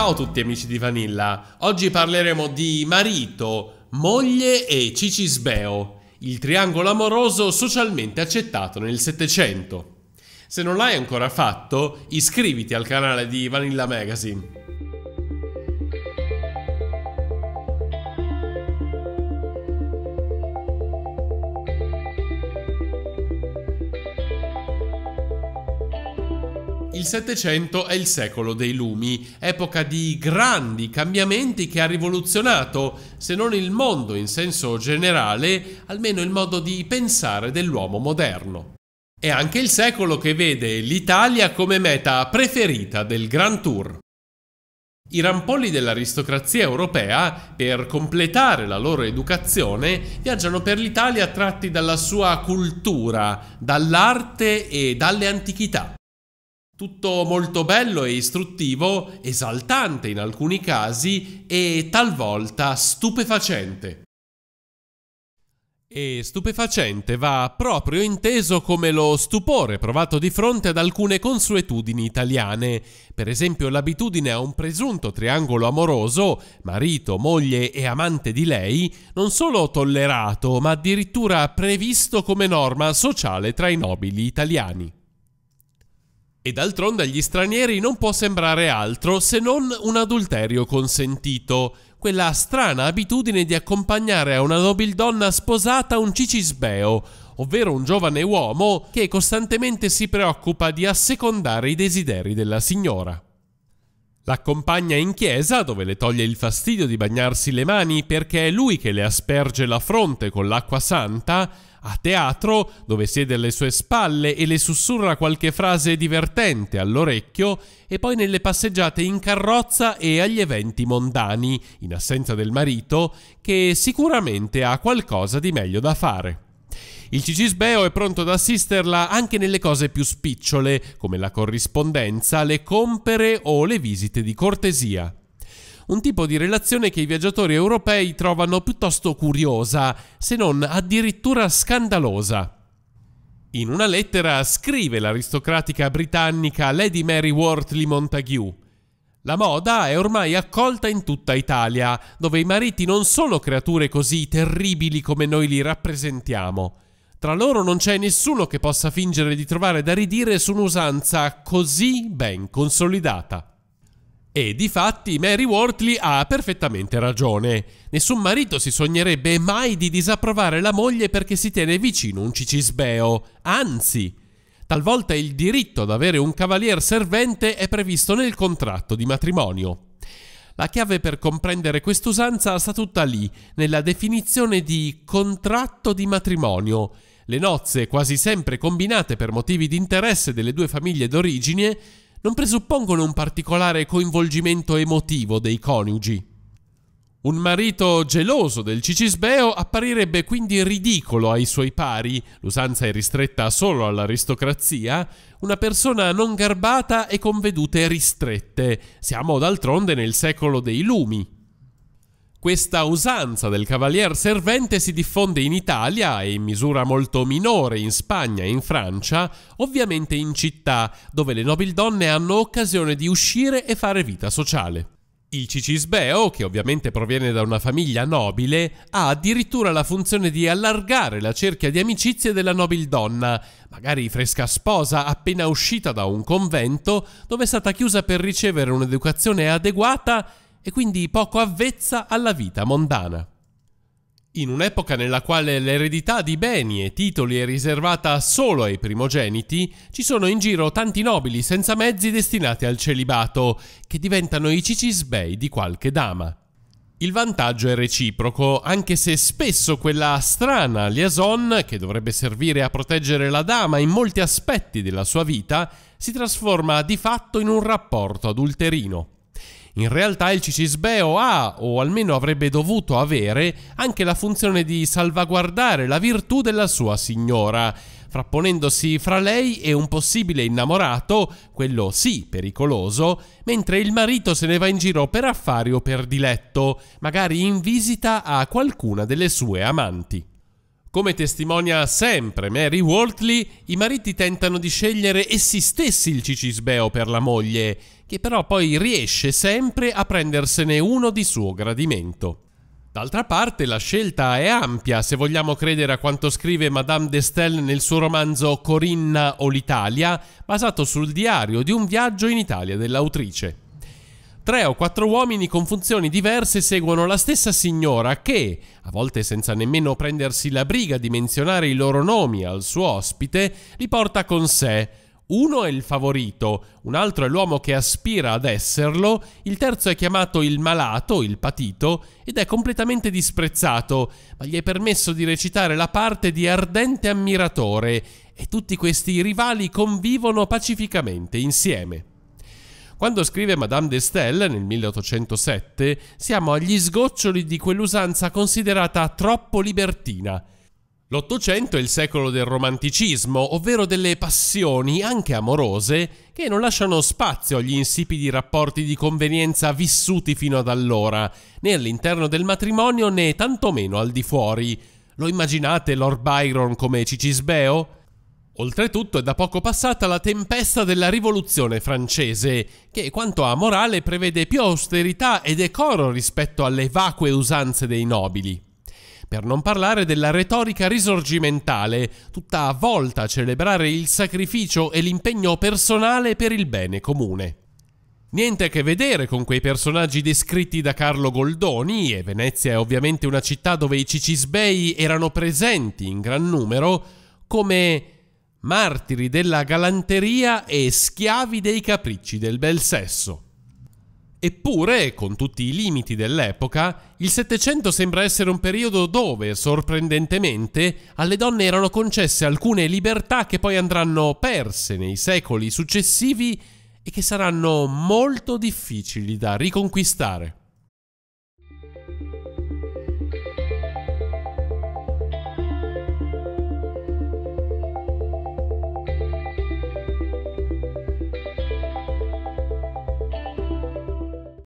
Ciao a tutti amici di Vanilla, oggi parleremo di marito, moglie e cicisbeo, il triangolo amoroso socialmente accettato nel Settecento. Se non l'hai ancora fatto, iscriviti al canale di Vanilla Magazine. Il Settecento è il secolo dei lumi, epoca di grandi cambiamenti che ha rivoluzionato, se non il mondo in senso generale, almeno il modo di pensare dell'uomo moderno. È anche il secolo che vede l'Italia come meta preferita del Grand Tour. I rampolli dell'aristocrazia europea, per completare la loro educazione, viaggiano per l'Italia tratti dalla sua cultura, dall'arte e dalle antichità. Tutto molto bello e istruttivo, esaltante in alcuni casi e talvolta stupefacente. E stupefacente va proprio inteso come lo stupore provato di fronte ad alcune consuetudini italiane, per esempio l'abitudine a un presunto triangolo amoroso, marito, moglie e amante di lei, non solo tollerato, ma addirittura previsto come norma sociale tra i nobili italiani. E d'altronde agli stranieri non può sembrare altro se non un adulterio consentito, quella strana abitudine di accompagnare a una nobildonna sposata un cicisbeo, ovvero un giovane uomo che costantemente si preoccupa di assecondare i desideri della signora. L'accompagna in chiesa dove le toglie il fastidio di bagnarsi le mani perché è lui che le asperge la fronte con l'acqua santa, a teatro dove siede alle sue spalle e le sussurra qualche frase divertente all'orecchio e poi nelle passeggiate in carrozza e agli eventi mondani, in assenza del marito, che sicuramente ha qualcosa di meglio da fare. Il Cicisbeo è pronto ad assisterla anche nelle cose più spicciole, come la corrispondenza, le compere o le visite di cortesia un tipo di relazione che i viaggiatori europei trovano piuttosto curiosa, se non addirittura scandalosa. In una lettera scrive l'aristocratica britannica Lady Mary Wortley Montague. La moda è ormai accolta in tutta Italia, dove i mariti non sono creature così terribili come noi li rappresentiamo. Tra loro non c'è nessuno che possa fingere di trovare da ridire su un'usanza così ben consolidata. E difatti Mary Wortley ha perfettamente ragione. Nessun marito si sognerebbe mai di disapprovare la moglie perché si tiene vicino un cicisbeo. Anzi, talvolta il diritto ad avere un cavalier servente è previsto nel contratto di matrimonio. La chiave per comprendere quest'usanza sta tutta lì, nella definizione di contratto di matrimonio. Le nozze, quasi sempre combinate per motivi di interesse delle due famiglie d'origine, non presuppongono un particolare coinvolgimento emotivo dei coniugi. Un marito geloso del Cicisbeo apparirebbe quindi ridicolo ai suoi pari, l'usanza è ristretta solo all'aristocrazia, una persona non garbata e con vedute ristrette. Siamo d'altronde nel secolo dei lumi. Questa usanza del cavalier servente si diffonde in Italia e in misura molto minore in Spagna e in Francia, ovviamente in città, dove le nobildonne hanno occasione di uscire e fare vita sociale. Il Cicisbeo, che ovviamente proviene da una famiglia nobile, ha addirittura la funzione di allargare la cerchia di amicizie della nobildonna, magari fresca sposa appena uscita da un convento dove è stata chiusa per ricevere un'educazione adeguata e quindi poco avvezza alla vita mondana. In un'epoca nella quale l'eredità di beni e titoli è riservata solo ai primogeniti, ci sono in giro tanti nobili senza mezzi destinati al celibato, che diventano i cicisbei di qualche dama. Il vantaggio è reciproco, anche se spesso quella strana liaison, che dovrebbe servire a proteggere la dama in molti aspetti della sua vita, si trasforma di fatto in un rapporto adulterino. In realtà il Cicisbeo ha, o almeno avrebbe dovuto avere, anche la funzione di salvaguardare la virtù della sua signora, frapponendosi fra lei e un possibile innamorato, quello sì pericoloso, mentre il marito se ne va in giro per affari o per diletto, magari in visita a qualcuna delle sue amanti. Come testimonia sempre Mary Wortley, i mariti tentano di scegliere essi stessi il cicisbeo per la moglie, che però poi riesce sempre a prendersene uno di suo gradimento. D'altra parte la scelta è ampia se vogliamo credere a quanto scrive Madame d'Estelle nel suo romanzo Corinna o l'Italia, basato sul diario di un viaggio in Italia dell'autrice. Tre o quattro uomini con funzioni diverse seguono la stessa signora che, a volte senza nemmeno prendersi la briga di menzionare i loro nomi al suo ospite, li porta con sé, uno è il favorito, un altro è l'uomo che aspira ad esserlo, il terzo è chiamato il malato, il patito, ed è completamente disprezzato, ma gli è permesso di recitare la parte di ardente ammiratore, e tutti questi rivali convivono pacificamente insieme. Quando scrive Madame de Stael nel 1807, siamo agli sgoccioli di quell'usanza considerata troppo libertina, L'Ottocento è il secolo del romanticismo, ovvero delle passioni, anche amorose, che non lasciano spazio agli insipidi rapporti di convenienza vissuti fino ad allora, né all'interno del matrimonio né tantomeno al di fuori. Lo immaginate Lord Byron come Cicisbeo? Oltretutto è da poco passata la tempesta della rivoluzione francese, che quanto a morale prevede più austerità e decoro rispetto alle vacue usanze dei nobili. Per non parlare della retorica risorgimentale, tutta volta a celebrare il sacrificio e l'impegno personale per il bene comune. Niente a che vedere con quei personaggi descritti da Carlo Goldoni, e Venezia è ovviamente una città dove i cicisbei erano presenti in gran numero, come martiri della galanteria e schiavi dei capricci del bel sesso. Eppure, con tutti i limiti dell'epoca, il Settecento sembra essere un periodo dove, sorprendentemente, alle donne erano concesse alcune libertà che poi andranno perse nei secoli successivi e che saranno molto difficili da riconquistare.